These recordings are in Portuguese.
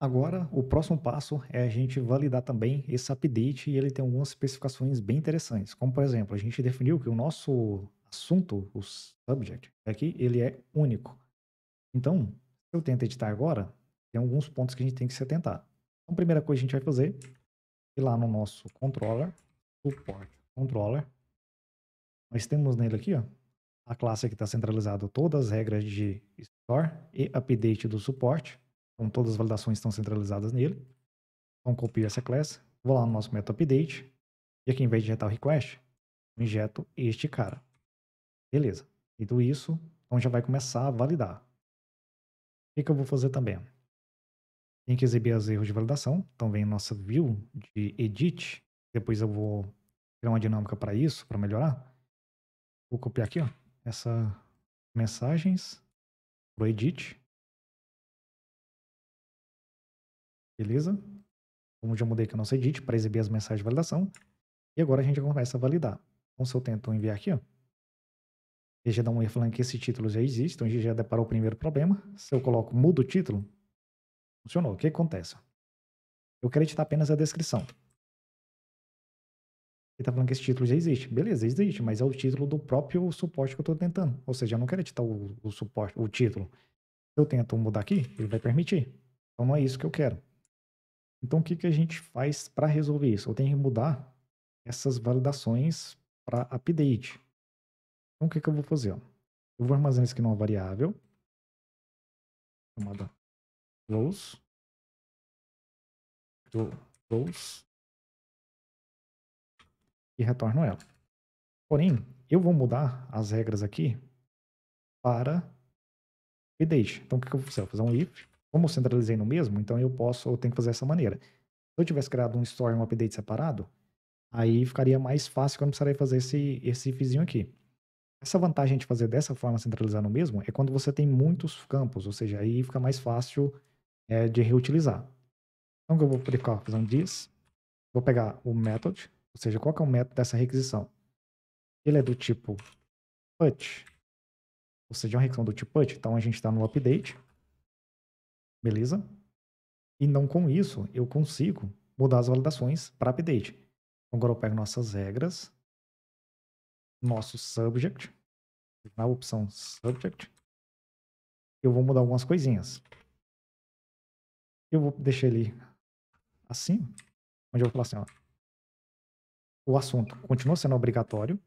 Agora, o próximo passo é a gente validar também esse update e ele tem algumas especificações bem interessantes. Como, por exemplo, a gente definiu que o nosso assunto, o subject, aqui, é ele é único. Então, se eu tento editar agora, tem alguns pontos que a gente tem que se atentar. Então, a primeira coisa que a gente vai fazer é ir lá no nosso controller, support controller. Nós temos nele aqui, ó, a classe que está centralizada todas as regras de store e update do suporte. Então, todas as validações estão centralizadas nele. Então, copio essa class, vou lá no nosso meta update, e aqui, em vez de injetar o request, injeto este cara. Beleza. Feito isso, então já vai começar a validar. O que, que eu vou fazer também? Tem que exibir os erros de validação. Então, vem nossa view de edit. Depois eu vou criar uma dinâmica para isso, para melhorar. Vou copiar aqui, ó, essa mensagens pro edit. Beleza? Como já mudei aqui o nosso edit para exibir as mensagens de validação. E agora a gente começa a validar. Então, se eu tento enviar aqui, ó, ele já dá um erro falando que esse título já existe, então a gente já deparou o primeiro problema. Se eu coloco muda o título, funcionou. O que acontece? Eu quero editar apenas a descrição. Ele está falando que esse título já existe. Beleza, existe, mas é o título do próprio suporte que eu estou tentando. Ou seja, eu não quero editar o, o suporte, o título. Se eu tento mudar aqui, ele vai permitir. Então não é isso que eu quero. Então, o que, que a gente faz para resolver isso? Eu tenho que mudar essas validações para update. Então, o que, que eu vou fazer? Eu vou armazenar isso aqui numa variável chamada close. E retorno ela. Porém, eu vou mudar as regras aqui para update. Então, o que, que eu vou fazer? Eu vou fazer um if como eu centralizei no mesmo, então eu posso, eu tenho que fazer dessa maneira. Se eu tivesse criado um e um update separado, aí ficaria mais fácil que eu não precisaria fazer esse, esse fizinho aqui. Essa vantagem de fazer dessa forma, centralizar no mesmo, é quando você tem muitos campos, ou seja, aí fica mais fácil é, de reutilizar. Então, eu vou ficar fazendo this, vou pegar o method, ou seja, qual é o método dessa requisição. Ele é do tipo put, ou seja, é uma requisição do tipo put, então a gente está no update, beleza? E não com isso eu consigo mudar as validações para update. Agora eu pego nossas regras, nosso subject, na opção subject, eu vou mudar algumas coisinhas. Eu vou deixar ele assim, onde eu vou falar assim, ó, o assunto continua sendo obrigatório,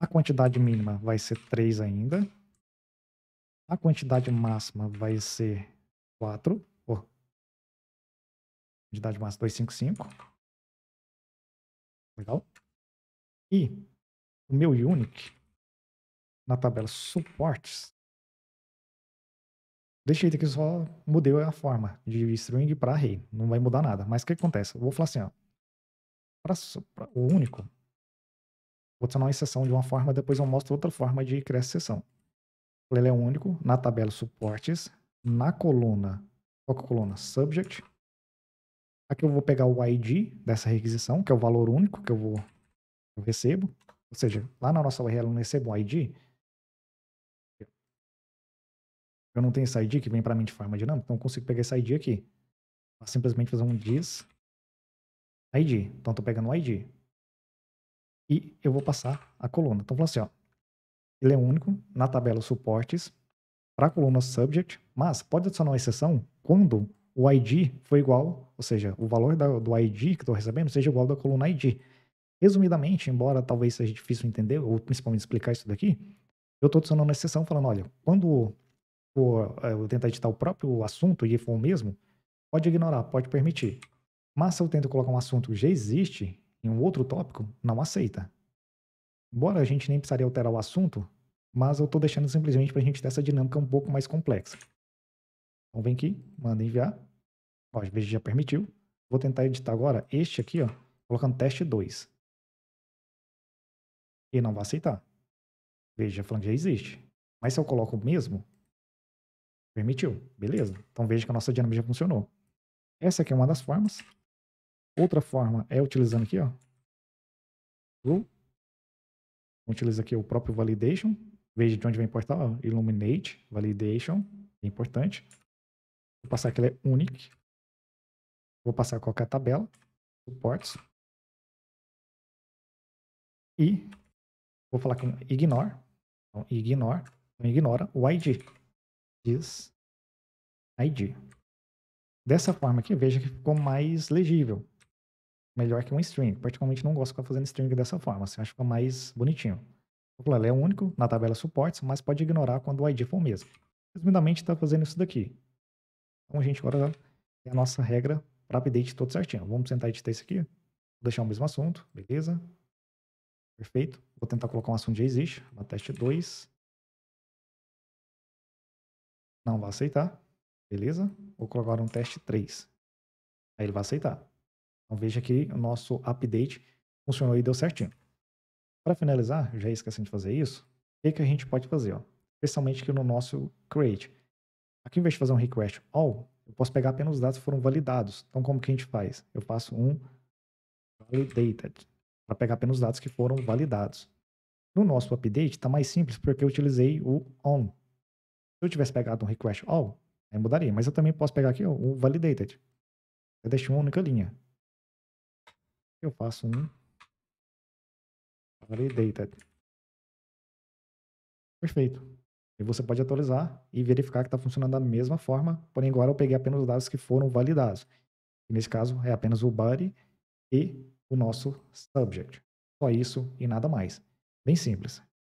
a quantidade mínima vai ser 3 ainda, a quantidade máxima vai ser 4 por quantidade máxima 255. Legal. E o meu unique na tabela suportes. Deixei aqui só mudei a forma de string para array. Não vai mudar nada. Mas o que acontece? Eu vou falar assim, ó. Para o único, vou adicionar uma exceção de uma forma, depois eu mostro outra forma de criar essa exceção ele é único. Na tabela suportes, na coluna, qual é a coluna? Subject. Aqui eu vou pegar o ID dessa requisição, que é o valor único que eu vou eu recebo. Ou seja, lá na nossa URL eu não recebo o ID. Eu não tenho esse ID que vem para mim de forma dinâmica, então eu consigo pegar esse ID aqui. Vou simplesmente fazer um diz ID. Então estou pegando o ID. E eu vou passar a coluna. Então falando assim, ó, ele é único na tabela suportes para a coluna subject, mas pode adicionar uma exceção quando o ID foi igual, ou seja, o valor do ID que estou recebendo seja igual da coluna ID. Resumidamente, embora talvez seja difícil entender, ou principalmente explicar isso daqui, eu estou adicionando uma exceção falando, olha, quando for, é, eu tentar editar o próprio assunto e for o mesmo, pode ignorar, pode permitir. Mas se eu tento colocar um assunto que já existe em um outro tópico, não aceita. Embora a gente nem precisaria alterar o assunto, mas eu estou deixando simplesmente para a gente ter essa dinâmica um pouco mais complexa. Então vem aqui, manda enviar. Ó, veja, já permitiu. Vou tentar editar agora este aqui, ó, colocando teste 2. E não vai aceitar. Veja, falando que já existe. Mas se eu coloco o mesmo, permitiu. Beleza. Então veja que a nossa dinâmica já funcionou. Essa aqui é uma das formas. Outra forma é utilizando aqui, ó. Utiliza aqui o próprio validation Veja de onde vem importar. Ó, illuminate, validation, é importante. Vou passar que ele é unique. Vou passar qualquer tabela, suportes. E vou falar com ignore. Então, ignore, então, ignora o ID. Diz ID. Dessa forma aqui, veja que ficou mais legível. Melhor que um string. Particularmente não gosto de ficar fazendo string dessa forma. Assim, acho que fica mais bonitinho. Ele é único na tabela suportes, mas pode ignorar quando o ID for o mesmo. Resumidamente, está fazendo isso daqui. Então, gente, agora é a nossa regra para update todo certinho. Vamos tentar editar isso aqui. Vou deixar o mesmo assunto, beleza? Perfeito. Vou tentar colocar um assunto já existe, na teste 2. Não vai aceitar, beleza? Vou colocar um teste 3. Aí ele vai aceitar. Então veja que o nosso update funcionou e deu certinho. Para finalizar, já esqueci de fazer isso, o que, que a gente pode fazer? Ó? Especialmente aqui no nosso create. Aqui, em vez de fazer um request all, eu posso pegar apenas os dados que foram validados. Então, como que a gente faz? Eu faço um validated, para pegar apenas os dados que foram validados. No nosso update, está mais simples, porque eu utilizei o on. Se eu tivesse pegado um request all, aí mudaria. Mas eu também posso pegar aqui ó, o validated. Eu deixo uma única linha. Eu faço um Validated. Perfeito. E você pode atualizar e verificar que está funcionando da mesma forma, porém agora eu peguei apenas os dados que foram validados. E nesse caso é apenas o body e o nosso subject. Só isso e nada mais. Bem simples.